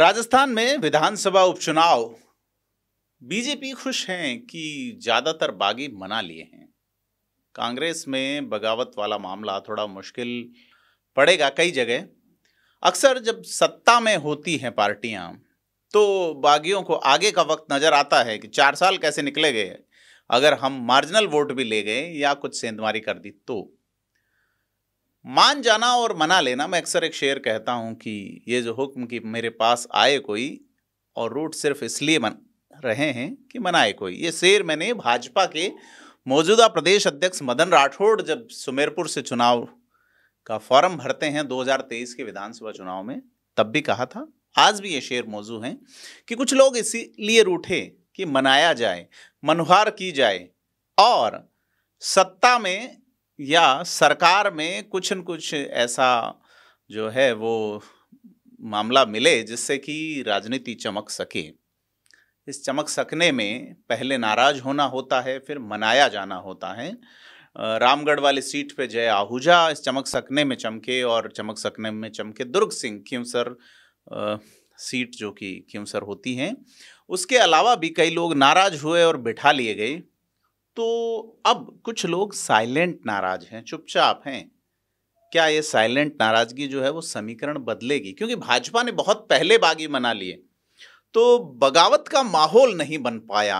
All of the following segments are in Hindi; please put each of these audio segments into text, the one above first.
राजस्थान में विधानसभा उपचुनाव बीजेपी खुश हैं कि ज़्यादातर बागी मना लिए हैं कांग्रेस में बगावत वाला मामला थोड़ा मुश्किल पड़ेगा कई जगह अक्सर जब सत्ता में होती हैं पार्टियां तो बागियों को आगे का वक्त नज़र आता है कि चार साल कैसे निकले गए अगर हम मार्जिनल वोट भी ले गए या कुछ सेंधमारी कर दी तो मान जाना और मना लेना मैं अक्सर एक शेर कहता हूँ कि ये जो हुक्म कि मेरे पास आए कोई और रूट सिर्फ इसलिए मन रहे हैं कि मनाए कोई ये शेर मैंने भाजपा के मौजूदा प्रदेश अध्यक्ष मदन राठौड़ जब सुमेरपुर से चुनाव का फॉर्म भरते हैं 2023 के विधानसभा चुनाव में तब भी कहा था आज भी ये शेर मौजू हैं कि कुछ लोग इसीलिए रूठे कि मनाया जाए मनुहार की जाए और सत्ता में या सरकार में कुछ न कुछ ऐसा जो है वो मामला मिले जिससे कि राजनीति चमक सके इस चमक सकने में पहले नाराज होना होता है फिर मनाया जाना होता है रामगढ़ वाली सीट पे जय आहूजा इस चमक सकने में चमके और चमक सकने में चमके दुर्ग सिंह क्यों सर सीट जो कि क्यों सर होती हैं उसके अलावा भी कई लोग नाराज हुए और बिठा लिए गए तो अब कुछ लोग साइलेंट नाराज हैं चुपचाप हैं क्या ये साइलेंट नाराजगी जो है वो समीकरण बदलेगी क्योंकि भाजपा ने बहुत पहले बागी मना लिए तो बगावत का माहौल नहीं बन पाया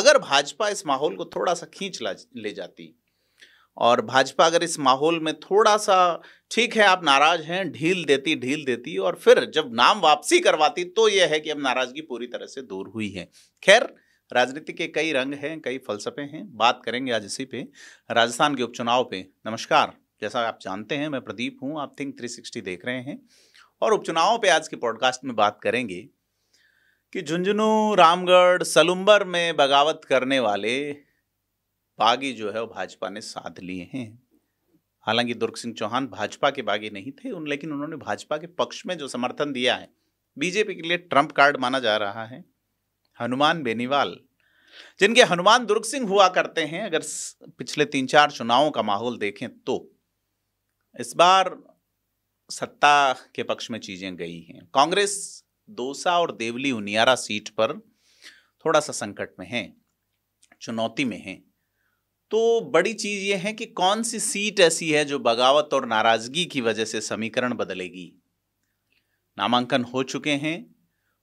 अगर भाजपा इस माहौल को थोड़ा सा खींच ले जाती और भाजपा अगर इस माहौल में थोड़ा सा ठीक है आप नाराज हैं ढील देती ढील देती और फिर जब नाम वापसी करवाती तो यह है कि अब नाराजगी पूरी तरह से दूर हुई है खैर राजनीति के कई रंग हैं कई फलसफे हैं बात करेंगे आज इसी पे राजस्थान के उपचुनाव पे नमस्कार जैसा आप जानते हैं मैं प्रदीप हूँ आप थिंक 360 देख रहे हैं और उपचुनाव पे आज के पॉडकास्ट में बात करेंगे कि झुंझुनू रामगढ़ सलुम्बर में बगावत करने वाले बागी जो है वो भाजपा ने साथ लिए हैं हालांकि दुर्ग सिंह चौहान भाजपा के बागी नहीं थे उन लेकिन उन्होंने भाजपा के पक्ष में जो समर्थन दिया है बीजेपी के लिए ट्रंप कार्ड माना जा रहा है हनुमान बेनीवाल जिनके हनुमान दुर्ग सिंह हुआ करते हैं अगर पिछले तीन चार चुनावों का माहौल देखें तो इस बार सत्ता के पक्ष में चीज़ें गई हैं कांग्रेस दोसा और देवली उनियारा सीट पर थोड़ा सा संकट में है चुनौती में है तो बड़ी चीज़ ये है कि कौन सी सीट ऐसी है जो बगावत और नाराज़गी की वजह से समीकरण बदलेगी नामांकन हो चुके हैं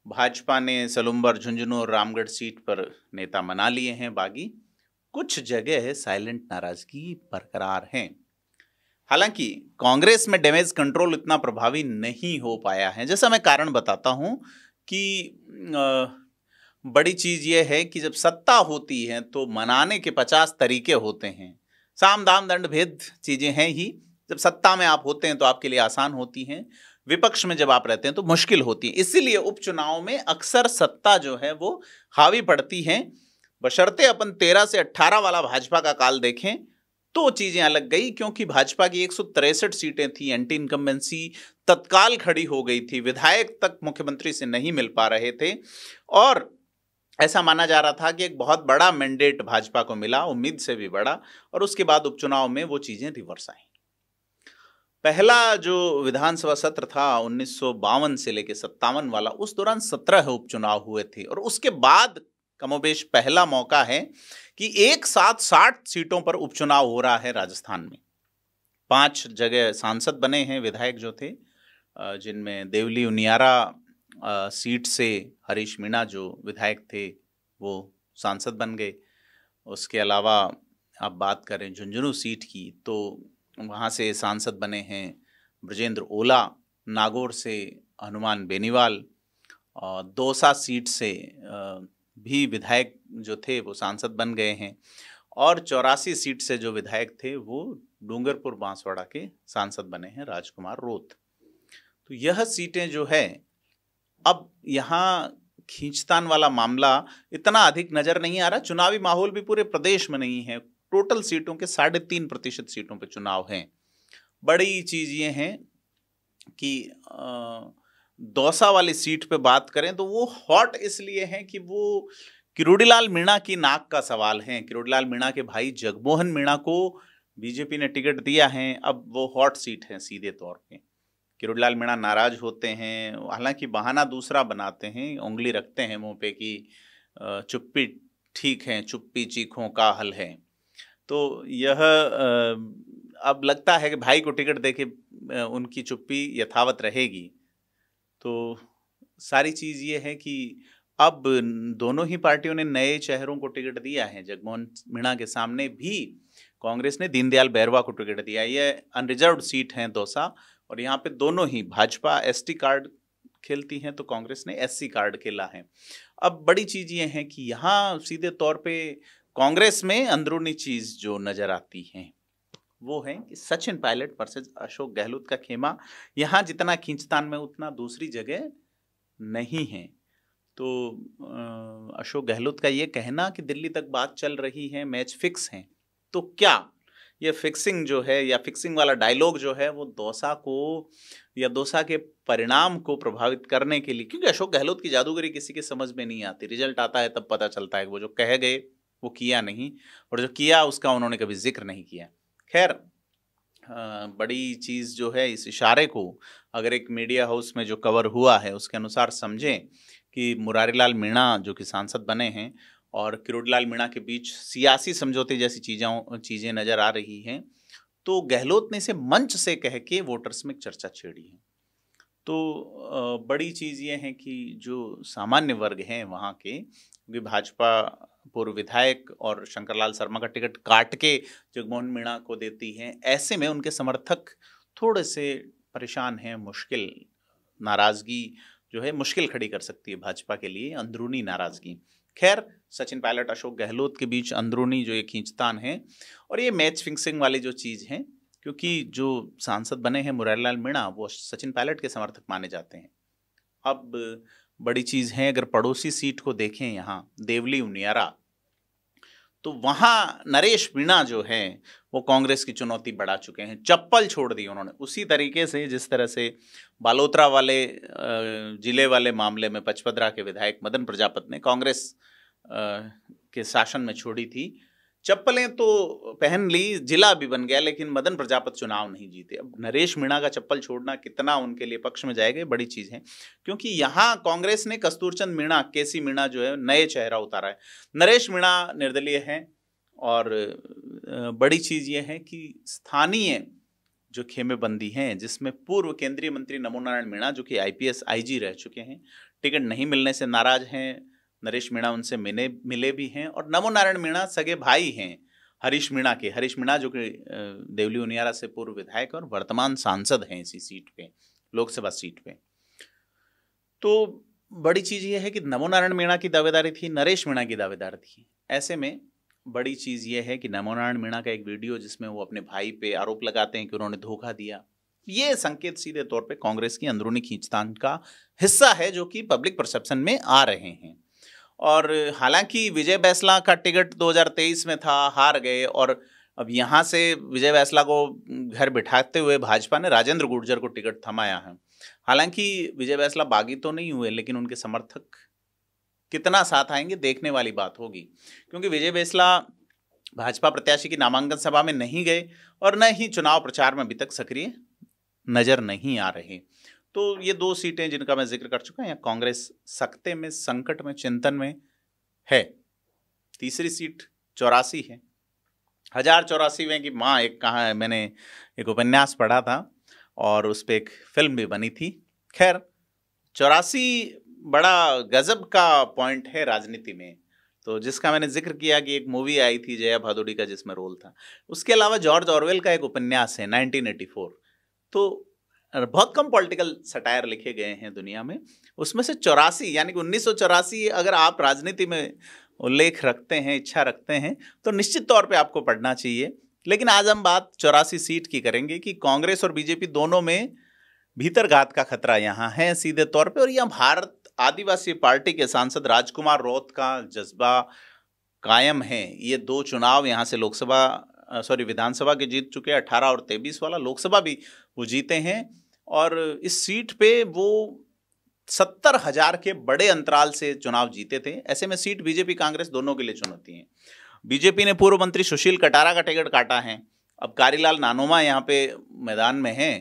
भाजपा ने सलुम्बर झुंझुनू और रामगढ़ सीट पर नेता मना लिए हैं बागी कुछ जगह साइलेंट नाराजगी बरकरार हैं हालांकि कांग्रेस में डैमेज कंट्रोल इतना प्रभावी नहीं हो पाया है जैसा मैं कारण बताता हूं कि बड़ी चीज़ यह है कि जब सत्ता होती है तो मनाने के पचास तरीके होते हैं साम दाम दंड भेद चीज़ें हैं ही जब सत्ता में आप होते हैं तो आपके लिए आसान होती हैं विपक्ष में जब आप रहते हैं तो मुश्किल होती है इसीलिए उपचुनाव में अक्सर सत्ता जो है वो हावी पड़ती है बशर्ते अपन तेरह से अट्ठारह वाला भाजपा का काल देखें तो चीज़ें अलग गई क्योंकि भाजपा की एक सीटें थी एंटी इनकम्बेंसी तत्काल खड़ी हो गई थी विधायक तक मुख्यमंत्री से नहीं मिल पा रहे थे और ऐसा माना जा रहा था कि एक बहुत बड़ा मैंडेट भाजपा को मिला उम्मीद से भी बड़ा और उसके बाद उपचुनाव में वो चीज़ें रिवर्स आई पहला जो विधानसभा सत्र था उन्नीस से लेकर सत्तावन वाला उस दौरान सत्रह उपचुनाव हुए थे और उसके बाद कमोबेश पहला मौका है कि एक साथ साठ सीटों पर उपचुनाव हो रहा है राजस्थान में पांच जगह सांसद बने हैं विधायक जो थे जिनमें देवली उनियारा सीट से हरीश मीणा जो विधायक थे वो सांसद बन गए उसके अलावा आप बात करें झुंझुनू सीट की तो वहाँ से सांसद बने हैं ब्रजेंद्र ओला नागौर से हनुमान बेनीवाल और दोसा सीट से भी विधायक जो थे वो सांसद बन गए हैं और चौरासी सीट से जो विधायक थे वो डूंगरपुर बांसवाड़ा के सांसद बने हैं राजकुमार रोत तो यह सीटें जो है अब यहाँ खींचतान वाला मामला इतना अधिक नज़र नहीं आ रहा चुनावी माहौल भी पूरे प्रदेश में नहीं है टोटल सीटों के साढ़े तीन प्रतिशत सीटों पर चुनाव हैं बड़ी चीज़ ये हैं कि दौसा वाली सीट पे बात करें तो वो हॉट इसलिए हैं कि वो किरोड़ीलाल मीणा की नाक का सवाल है किरोड़ीलाल मीणा के भाई जगमोहन मीणा को बीजेपी ने टिकट दिया है अब वो हॉट सीट है सीधे तौर पे किरोड़ीलाल मीणा नाराज होते हैं हालांकि बहाना दूसरा बनाते हैं उंगली रखते हैं मुंह पे कि चुप्पी ठीक है चुप्पी चीखों का हल है तो यह अब लगता है कि भाई को टिकट दे के उनकी चुप्पी यथावत रहेगी तो सारी चीज़ ये है कि अब दोनों ही पार्टियों ने नए चेहरों को टिकट दिया है जगमोहन मीणा के सामने भी कांग्रेस ने दीनदयाल बैरवा को टिकट दिया ये अनरिजर्व सीट हैं दौसा और यहाँ पे दोनों ही भाजपा एसटी कार्ड खेलती हैं तो कांग्रेस ने एससी कार्ड खेला है अब बड़ी चीज़ ये है कि यहाँ सीधे तौर पे कांग्रेस में अंदरूनी चीज़ जो नज़र आती है वो है कि सचिन पायलट वर्सेज अशोक गहलोत का खेमा यहाँ जितना खींचतान में उतना दूसरी जगह नहीं है तो अशोक गहलोत का ये कहना कि दिल्ली तक बात चल रही है मैच फिक्स हैं तो क्या ये फिक्सिंग जो है या फिक्सिंग वाला डायलॉग जो है वो दोसा को या दोसा के परिणाम को प्रभावित करने के लिए क्योंकि अशोक गहलोत की जादूगरी किसी के समझ में नहीं आती रिजल्ट आता है तब पता चलता है वो जो कह गए वो किया नहीं और जो किया उसका उन्होंने कभी जिक्र नहीं किया खैर बड़ी चीज़ जो है इस इशारे को अगर एक मीडिया हाउस में जो कवर हुआ है उसके अनुसार समझें कि मुरारी लाल मीणा जो कि सांसद बने हैं और किरोड़ीलाल मीणा के बीच सियासी समझौते जैसी चीज़ों चीज़ें नज़र आ रही हैं तो गहलोत ने इसे मंच से कह के वोटर्स में चर्चा छेड़ी है तो बड़ी चीज़ ये है कि जो सामान्य वर्ग हैं वहाँ के क्योंकि भाजपा पूर्व विधायक और शंकरलाल शर्मा का टिकट काट के जगमोहन मीणा को देती है ऐसे में उनके समर्थक थोड़े से परेशान हैं मुश्किल नाराज़गी जो है मुश्किल खड़ी कर सकती है भाजपा के लिए अंदरूनी नाराज़गी खैर सचिन पायलट अशोक गहलोत के बीच अंदरूनी जो ये खींचतान है और ये मैच फिक्सिंग वाली जो चीज़ है क्योंकि जो सांसद बने हैं मुरारी लाल मीणा वो सचिन पायलट के समर्थक माने जाते हैं अब बड़ी चीज़ है अगर पड़ोसी सीट को देखें यहाँ देवली उनियारा तो वहां नरेश मीणा जो है वो कांग्रेस की चुनौती बढ़ा चुके हैं चप्पल छोड़ दी उन्होंने उसी तरीके से जिस तरह से बालोतरा वाले जिले वाले मामले में पचपदरा के विधायक मदन प्रजापत ने कांग्रेस के शासन में छोड़ी थी चप्पलें तो पहन ली जिला भी बन गया लेकिन मदन प्रजापत चुनाव नहीं जीते अब नरेश मीणा का चप्पल छोड़ना कितना उनके लिए पक्ष में जाएगा बड़ी चीज़ है क्योंकि यहाँ कांग्रेस ने कस्तूरचंद मीणा के सी मीणा जो है नए चेहरा उतारा है नरेश मीणा निर्दलीय हैं और बड़ी चीज़ ये है कि स्थानीय जो खेमेबंदी हैं जिसमें पूर्व केंद्रीय मंत्री नमो नारायण मीणा जो कि आईपीएस आईजी रह चुके हैं टिकट नहीं मिलने से नाराज हैं नरेश मीणा उनसे मिले मिले भी हैं और नमो नारायण मीणा सगे भाई हैं हरीश मीणा के हरीश मीणा जो कि देवली उनियारा से पूर्व विधायक और वर्तमान सांसद हैं इसी सीट पे लोकसभा सीट पे तो बड़ी चीज़ यह है कि नमो नारायण मीणा की दावेदारी थी नरेश मीणा की दावेदारी थी ऐसे में बड़ी चीज़ ये है कि नमो नारायण मीणा का एक वीडियो जिसमें वो अपने भाई पे आरोप लगाते हैं कि उन्होंने धोखा दिया ये संकेत सीधे तौर पे कांग्रेस की अंदरूनी खींचतान का हिस्सा है जो कि पब्लिक परसेप्शन में आ रहे हैं और हालांकि विजय बैसला का टिकट 2023 में था हार गए और अब यहाँ से विजय बैसला को घर बिठाते हुए भाजपा ने राजेंद्र गुर्जर को टिकट थमाया है हालांकि विजय बैसला बागी तो नहीं हुए लेकिन उनके समर्थक कितना साथ आएंगे देखने वाली बात होगी क्योंकि विजय बैसला भाजपा प्रत्याशी की नामांकन सभा में नहीं गए और न ही चुनाव प्रचार में अभी तक सक्रिय नज़र नहीं आ रहे तो ये दो सीटें जिनका मैं जिक्र कर चुका हूँ या कांग्रेस सख्ते में संकट में चिंतन में है तीसरी सीट चौरासी है हजार चौरासी में कि माँ एक कहाँ है मैंने एक उपन्यास पढ़ा था और उस पर एक फिल्म भी बनी थी खैर चौरासी बड़ा गजब का पॉइंट है राजनीति में तो जिसका मैंने जिक्र किया कि एक मूवी आई थी जया भादुड़ी का जिसमें रोल था उसके अलावा जॉर्ज ऑरवेल का एक उपन्यास है 1984 तो बहुत कम पॉलिटिकल सटायर लिखे गए हैं दुनिया में उसमें से चौरासी यानी कि उन्नीस अगर आप राजनीति में उल्लेख रखते हैं इच्छा रखते हैं तो निश्चित तौर पे आपको पढ़ना चाहिए लेकिन आज हम बात चौरासी सीट की करेंगे कि कांग्रेस और बीजेपी दोनों में भीतरघात का खतरा यहाँ है सीधे तौर पे और यहाँ भारत आदिवासी पार्टी के सांसद राजकुमार रोत का जज्बा कायम है ये दो चुनाव यहाँ से लोकसभा सॉरी विधानसभा के जीत चुके हैं अठारह और तेईस वाला लोकसभा भी वो जीते हैं और इस सीट पे वो सत्तर हजार के बड़े अंतराल से चुनाव जीते थे ऐसे में सीट बीजेपी कांग्रेस दोनों के लिए चुनौती है बीजेपी ने पूर्व मंत्री सुशील कटारा का टिकट काटा है अब कारीलाल नानोमा यहाँ पे मैदान में हैं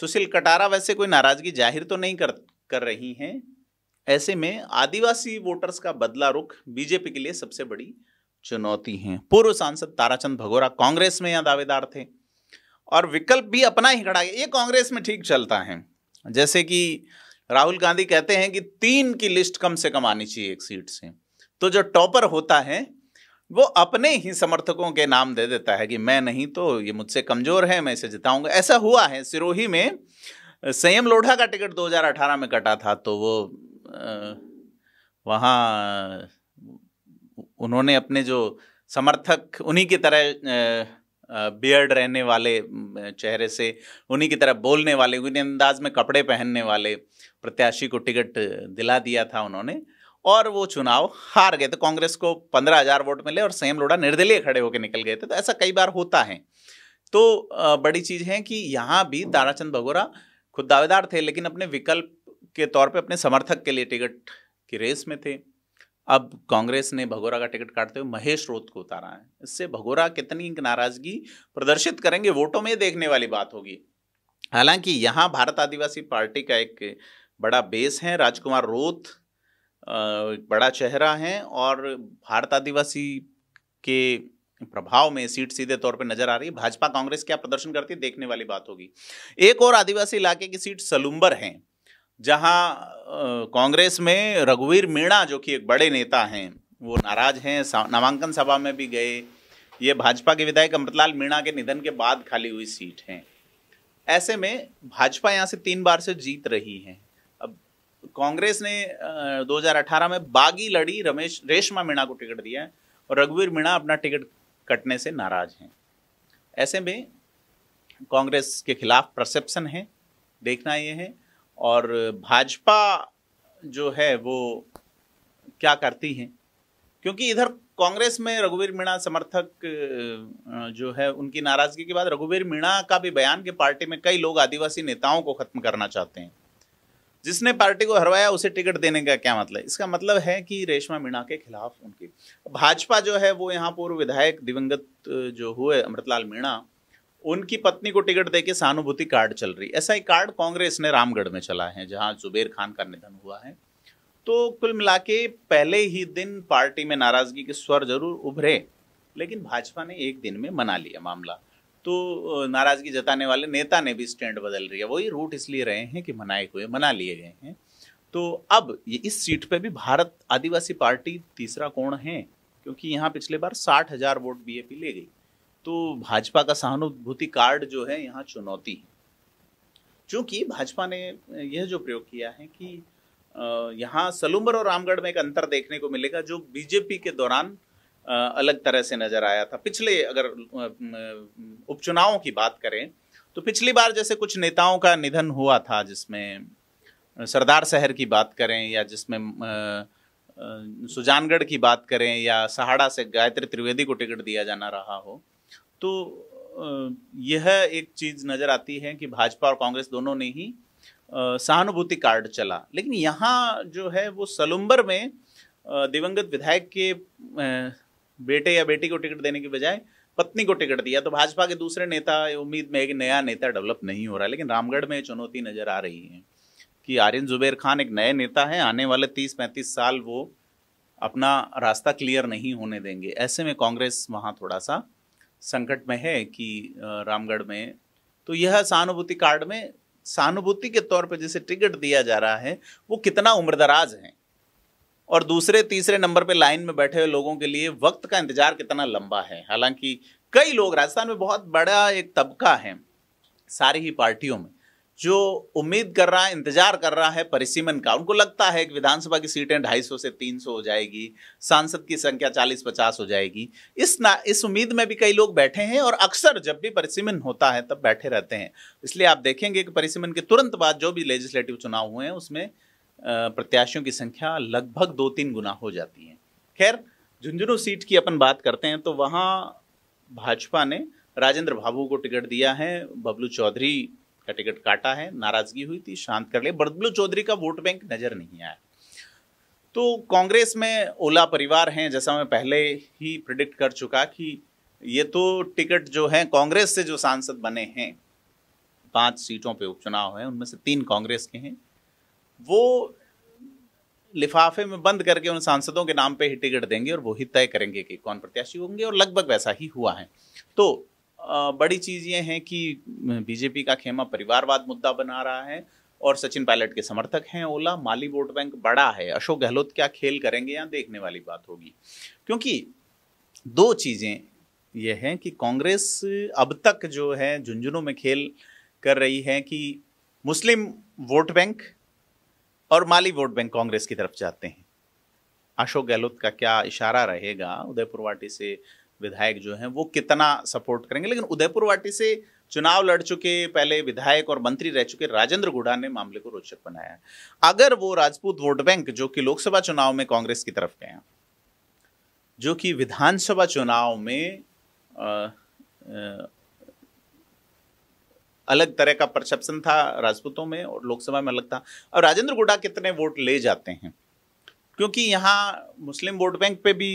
सुशील कटारा वैसे कोई नाराजगी जाहिर तो नहीं कर कर रही हैं ऐसे में आदिवासी वोटर्स का बदला रुख बीजेपी के लिए सबसे बड़ी चुनौती हैं पूर्व सांसद ताराचंद भगोरा कांग्रेस में यहाँ दावेदार थे और विकल्प भी अपना ही खड़ा ये कांग्रेस में ठीक चलता है जैसे कि राहुल गांधी कहते हैं कि तीन की लिस्ट कम से कम आनी चाहिए एक सीट से तो जो टॉपर होता है वो अपने ही समर्थकों के नाम दे देता है कि मैं नहीं तो ये मुझसे कमज़ोर है मैं इसे जिताऊंगा ऐसा हुआ है सिरोही में संयम लोढ़ा का टिकट 2018 में कटा था तो वो वहाँ उन्होंने अपने जो समर्थक उन्हीं की तरह बियर्ड रहने वाले चेहरे से उन्हीं की तरह बोलने वाले उन्हीं अंदाज में कपड़े पहनने वाले प्रत्याशी को टिकट दिला दिया था उन्होंने और वो चुनाव हार गए थे कांग्रेस को पंद्रह हजार वोट मिले और सेम लोड़ा निर्दलीय खड़े होकर निकल गए थे तो ऐसा कई बार होता है तो बड़ी चीज़ है कि यहाँ भी ताराचंद भगोरा खुद दावेदार थे लेकिन अपने विकल्प के तौर पर अपने समर्थक के लिए टिकट की रेस में थे अब कांग्रेस ने भगोरा का टिकट काटते हुए महेश रोत को उतारा है इससे भगोरा कितनी नाराजगी प्रदर्शित करेंगे वोटों में देखने वाली बात होगी हालांकि यहाँ भारत आदिवासी पार्टी का एक बड़ा बेस है राजकुमार रोत बड़ा चेहरा है और भारत आदिवासी के प्रभाव में सीट सीधे तौर पर नजर आ रही है भाजपा कांग्रेस क्या प्रदर्शन करती है देखने वाली बात होगी एक और आदिवासी इलाके की सीट सलुम्बर हैं जहां कांग्रेस में रघुवीर मीणा जो कि एक बड़े नेता हैं वो नाराज हैं नामांकन सभा में भी गए ये भाजपा के विधायक अमृतलाल मीणा के निधन के बाद खाली हुई सीट हैं ऐसे में भाजपा यहाँ से तीन बार से जीत रही है अब कांग्रेस ने 2018 में बागी लड़ी रमेश रेशमा मीणा को टिकट दिया है और रघुवीर मीणा अपना टिकट कटने से नाराज हैं ऐसे में कांग्रेस के खिलाफ परसेप्शन है देखना ये है और भाजपा जो है वो क्या करती है क्योंकि इधर कांग्रेस में रघुवीर मीणा समर्थक जो है उनकी नाराजगी के बाद रघुवीर मीणा का भी बयान कि पार्टी में कई लोग आदिवासी नेताओं को खत्म करना चाहते हैं जिसने पार्टी को हरवाया उसे टिकट देने का क्या मतलब इसका मतलब है कि रेशमा मीणा के खिलाफ उनकी भाजपा जो है वो यहाँ पूर्व विधायक दिवंगत जो हुए अमृतलाल मीणा उनकी पत्नी को टिकट देके सहानुभूति कार्ड चल रही ऐसा ही कार्ड कांग्रेस ने रामगढ़ में चला है जहां जुबेर खान का निधन हुआ है तो कुल मिला के पहले ही दिन पार्टी में नाराजगी के स्वर जरूर उभरे लेकिन भाजपा ने एक दिन में मना लिया मामला तो नाराजगी जताने वाले नेता ने भी स्टैंड बदल लिया वही रूट इसलिए रहे हैं कि मनाए हुए मना लिए गए हैं तो अब ये इस सीट पे भी भारत आदिवासी पार्टी तीसरा कोण है क्योंकि यहाँ पिछले बार साठ हजार वोट बीएपी ले गई तो भाजपा का सहानुभूति कार्ड जो है यहाँ चुनौती है चूंकि भाजपा ने यह जो प्रयोग किया है कि यहाँ सलूम्बर और रामगढ़ में एक अंतर देखने को मिलेगा जो बीजेपी के दौरान अलग तरह से नजर आया था पिछले अगर उपचुनावों की बात करें तो पिछली बार जैसे कुछ नेताओं का निधन हुआ था जिसमें सरदार शहर की बात करें या जिसमें सुजानगढ़ की बात करें या सहाड़ा से गायत्री त्रिवेदी को टिकट दिया जाना रहा हो तो यह एक चीज नजर आती है कि भाजपा और कांग्रेस दोनों ने ही सहानुभूति कार्ड चला लेकिन यहाँ जो है वो सलुम्बर में दिवंगत विधायक के बेटे या बेटी को टिकट देने के बजाय पत्नी को टिकट दिया तो भाजपा के दूसरे नेता उम्मीद में एक नया नेता डेवलप नहीं हो रहा लेकिन रामगढ़ में चुनौती नजर आ रही है कि आर्यन जुबेर खान एक नए नेता है आने वाले तीस पैंतीस साल वो अपना रास्ता क्लियर नहीं होने देंगे ऐसे में कांग्रेस वहाँ थोड़ा सा संकट में है कि रामगढ़ में तो यह सहानुभूति कार्ड में सहानुभूति के तौर पर जिसे टिकट दिया जा रहा है वो कितना उम्रदराज हैं और दूसरे तीसरे नंबर पे लाइन में बैठे हुए लोगों के लिए वक्त का इंतजार कितना लंबा है हालांकि कई लोग राजस्थान में बहुत बड़ा एक तबका है सारी ही पार्टियों में जो उम्मीद कर रहा है इंतजार कर रहा है परिसीमन का उनको लगता है कि विधानसभा की सीटें ढाई सौ से तीन सौ हो जाएगी सांसद की संख्या चालीस पचास हो जाएगी इस ना इस उम्मीद में भी कई लोग बैठे हैं और अक्सर जब भी परिसीमन होता है तब बैठे रहते हैं इसलिए आप देखेंगे कि परिसीमन के तुरंत बाद जो भी लेजिस्लेटिव चुनाव हुए हैं उसमें प्रत्याशियों की संख्या लगभग दो तीन गुना हो जाती है खैर झुंझुनू सीट की अपन बात करते हैं तो वहाँ भाजपा ने राजेंद्र भाबू को टिकट दिया है बबलू चौधरी का टिकट काटा है नाराजगी हुई थी शांत कर लिया बर्दबुल्लू चौधरी का वोट बैंक नजर नहीं आया तो कांग्रेस में ओला परिवार हैं जैसा मैं पहले ही प्रिडिक्ट कर चुका कि ये तो टिकट जो है कांग्रेस से जो सांसद बने हैं पांच सीटों पे उपचुनाव हैं उनमें से तीन कांग्रेस के हैं वो लिफाफे में बंद करके उन सांसदों के नाम पे ही टिकट देंगे और वो ही तय करेंगे कि कौन प्रत्याशी होंगे और लगभग वैसा ही हुआ है तो बड़ी चीज़ ये है कि बीजेपी का खेमा परिवारवाद मुद्दा बना रहा है और सचिन पायलट के समर्थक हैं ओला माली वोट बैंक बड़ा है अशोक गहलोत क्या खेल करेंगे या देखने वाली बात होगी क्योंकि दो चीज़ें यह है कि कांग्रेस अब तक जो है झुंझुनू में खेल कर रही है कि मुस्लिम वोट बैंक और माली वोट बैंक कांग्रेस की तरफ जाते हैं अशोक गहलोत का क्या इशारा रहेगा उदयपुर वाटी से विधायक जो हैं वो कितना सपोर्ट करेंगे लेकिन उदयपुर वाटी से चुनाव लड़ चुके पहले विधायक और मंत्री रह चुके राजेंद्र गुडा ने मामले को रोचक बनाया अगर वो राजपूत वोट बैंक जो कि लोकसभा चुनाव में कांग्रेस की तरफ गए जो कि विधानसभा चुनाव में आ, आ, अलग तरह का परसेप्शन था राजपूतों में और लोकसभा में अलग था अब राजेंद्र गुड्डा कितने वोट ले जाते हैं क्योंकि यहाँ मुस्लिम वोट बैंक पे भी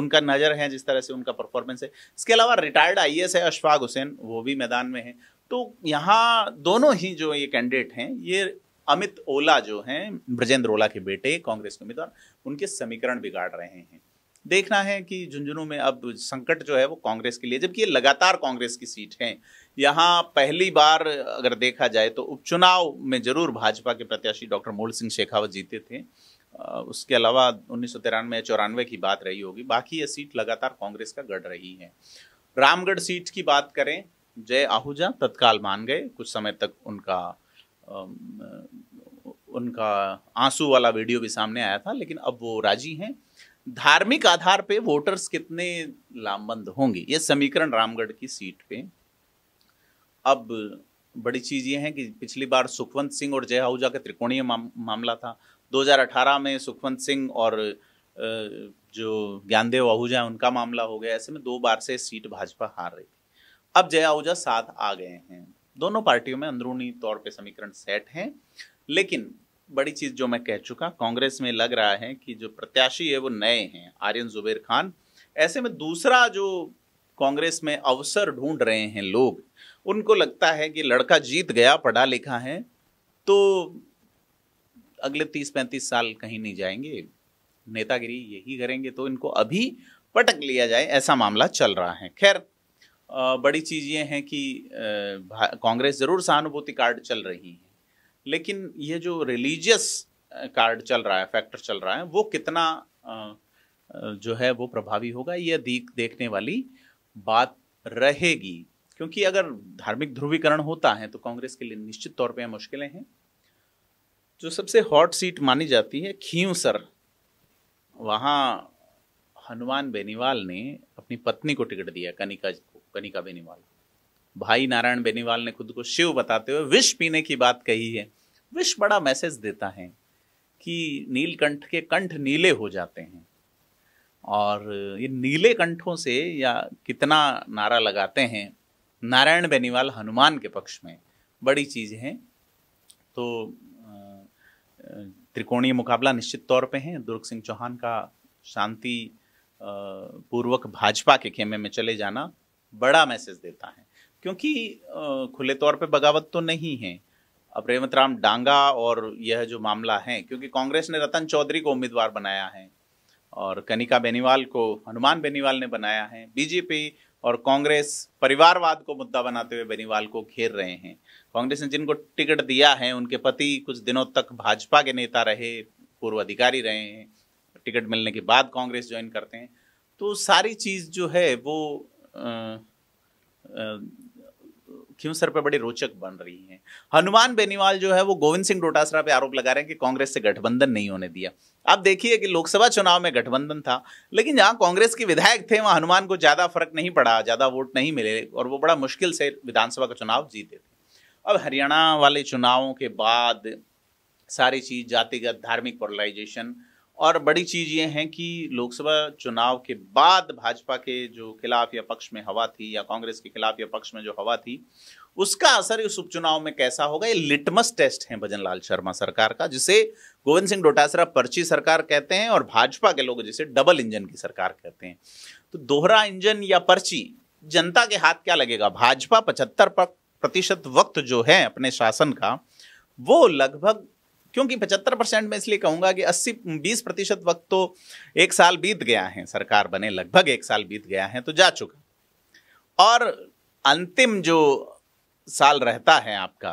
उनका नज़र है जिस तरह से उनका परफॉर्मेंस है इसके अलावा रिटायर्ड आई है अशफाक हुसैन वो भी मैदान में है तो यहाँ दोनों ही जो ये कैंडिडेट हैं ये अमित ओला जो हैं ब्रजेंद्र ओला के बेटे कांग्रेस के उम्मीदवार उनके समीकरण बिगाड़ रहे हैं देखना है कि झुंझुनू में अब संकट जो है वो कांग्रेस के लिए जबकि ये लगातार कांग्रेस की सीट है यहाँ पहली बार अगर देखा जाए तो उपचुनाव में जरूर भाजपा के प्रत्याशी डॉक्टर मूल सिंह शेखावत जीते थे उसके अलावा उन्नीस सौ तिरानवे चौरानवे की बात रही होगी बाकी ये सीट लगातार कांग्रेस का गढ़ रही है रामगढ़ सीट की बात करें जय आहूजा तत्काल मान गए कुछ समय तक उनका उनका आंसू वाला वीडियो भी सामने आया था लेकिन अब वो राजी हैं धार्मिक आधार पे वोटर्स कितने लामबंद होंगे ये समीकरण रामगढ़ की सीट पे अब बड़ी चीज़ ये है कि पिछली बार सुखवंत सिंह और जय आहूजा का त्रिकोणीय मामला था 2018 में सुखवंत सिंह और जो ज्ञानदेव आहूजा है उनका मामला हो गया ऐसे में दो बार से सीट भाजपा हार रही थी अब जय आहूजा साथ आ गए हैं दोनों पार्टियों में अंदरूनी तौर पे समीकरण सेट हैं लेकिन बड़ी चीज़ जो मैं कह चुका कांग्रेस में लग रहा है कि जो प्रत्याशी है वो नए हैं आर्यन जुबेर खान ऐसे में दूसरा जो कांग्रेस में अवसर ढूंढ रहे हैं लोग उनको लगता है कि लड़का जीत गया पढ़ा लिखा है तो अगले तीस पैंतीस साल कहीं नहीं जाएंगे नेतागिरी यही करेंगे तो इनको अभी पटक लिया जाए ऐसा मामला चल रहा है खैर बड़ी चीज़ ये है कि कांग्रेस ज़रूर सहानुभूति कार्ड चल रही है लेकिन ये जो रिलीजियस कार्ड चल रहा है फैक्टर चल रहा है वो कितना जो है वो प्रभावी होगा ये दीख देखने वाली बात रहेगी क्योंकि अगर धार्मिक ध्रुवीकरण होता है तो कांग्रेस के लिए निश्चित तौर पर मुश्किलें हैं जो सबसे हॉट सीट मानी जाती है सर वहाँ हनुमान बेनीवाल ने अपनी पत्नी को टिकट दिया कनिका को कनिका बेनीवाल भाई नारायण बेनीवाल ने खुद को शिव बताते हुए विष पीने की बात कही है विष बड़ा मैसेज देता है कि नीलकंठ के कंठ नीले हो जाते हैं और ये नीले कंठों से या कितना नारा लगाते हैं नारायण बेनीवाल हनुमान के पक्ष में बड़ी चीज़ है तो त्रिकोणीय मुकाबला निश्चित तौर पे है दुर्ग सिंह चौहान का शांति पूर्वक भाजपा के खेमे में चले जाना बड़ा मैसेज देता है क्योंकि खुले तौर पे बगावत तो नहीं है अब रेवंत राम डांगा और यह जो मामला है क्योंकि कांग्रेस ने रतन चौधरी को उम्मीदवार बनाया है और कनिका बेनीवाल को हनुमान बेनीवाल ने बनाया है बीजेपी और कांग्रेस परिवारवाद को मुद्दा बनाते हुए बेनीवाल को घेर रहे हैं कांग्रेस ने जिनको टिकट दिया है उनके पति कुछ दिनों तक भाजपा के नेता रहे पूर्व अधिकारी रहे हैं टिकट मिलने के बाद कांग्रेस ज्वाइन करते हैं तो सारी चीज़ जो है वो क्यों सर पर बड़ी रोचक बन रही है हनुमान बेनीवाल जो है वो गोविंद सिंह डोटासरा पे आरोप लगा रहे हैं कि कांग्रेस से गठबंधन नहीं होने दिया आप देखिए कि लोकसभा चुनाव में गठबंधन था लेकिन जहाँ कांग्रेस के विधायक थे वहाँ हनुमान को ज़्यादा फर्क नहीं पड़ा ज़्यादा वोट नहीं मिले और वो बड़ा मुश्किल से विधानसभा का चुनाव जीते थे अब हरियाणा वाले चुनावों के बाद सारी चीज़ जातिगत धार्मिक पोलराइजेशन और बड़ी चीज़ ये है कि लोकसभा चुनाव के बाद भाजपा के जो खिलाफ या पक्ष में हवा थी या कांग्रेस के खिलाफ या पक्ष में जो हवा थी उसका असर इस उपचुनाव में कैसा होगा ये लिटमस टेस्ट है भजन लाल शर्मा सरकार का जिसे गोविंद सिंह डोटासरा पर्ची सरकार कहते हैं और भाजपा के लोग जिसे डबल इंजन की सरकार कहते हैं तो दोहरा इंजन या पर्ची जनता के हाथ क्या लगेगा भाजपा पचहत्तर प्रतिशत वक्त जो है अपने शासन का वो लगभग क्योंकि पचहत्तर परसेंट में इसलिए कहूंगा कि अस्सी बीस प्रतिशत वक्त तो एक साल बीत गया है सरकार बने लगभग एक साल बीत गया है तो जा चुका और अंतिम जो साल रहता है आपका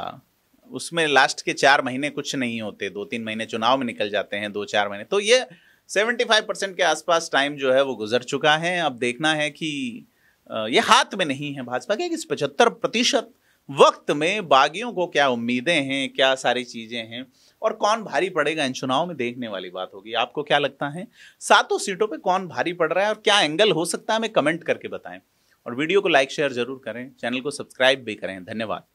उसमें लास्ट के चार महीने कुछ नहीं होते दो तीन महीने चुनाव में निकल जाते हैं दो चार महीने तो ये सेवेंटी फाइव परसेंट के आसपास टाइम जो है वो गुजर चुका है अब देखना है कि ये हाथ में नहीं है भाजपा के इस पचहत्तर प्रतिशत वक्त में बागियों को क्या उम्मीदें हैं क्या सारी चीज़ें हैं और कौन भारी पड़ेगा इन चुनाव में देखने वाली बात होगी आपको क्या लगता है सातों सीटों पे कौन भारी पड़ रहा है और क्या एंगल हो सकता है हमें कमेंट करके बताएं और वीडियो को लाइक शेयर जरूर करें चैनल को सब्सक्राइब भी करें धन्यवाद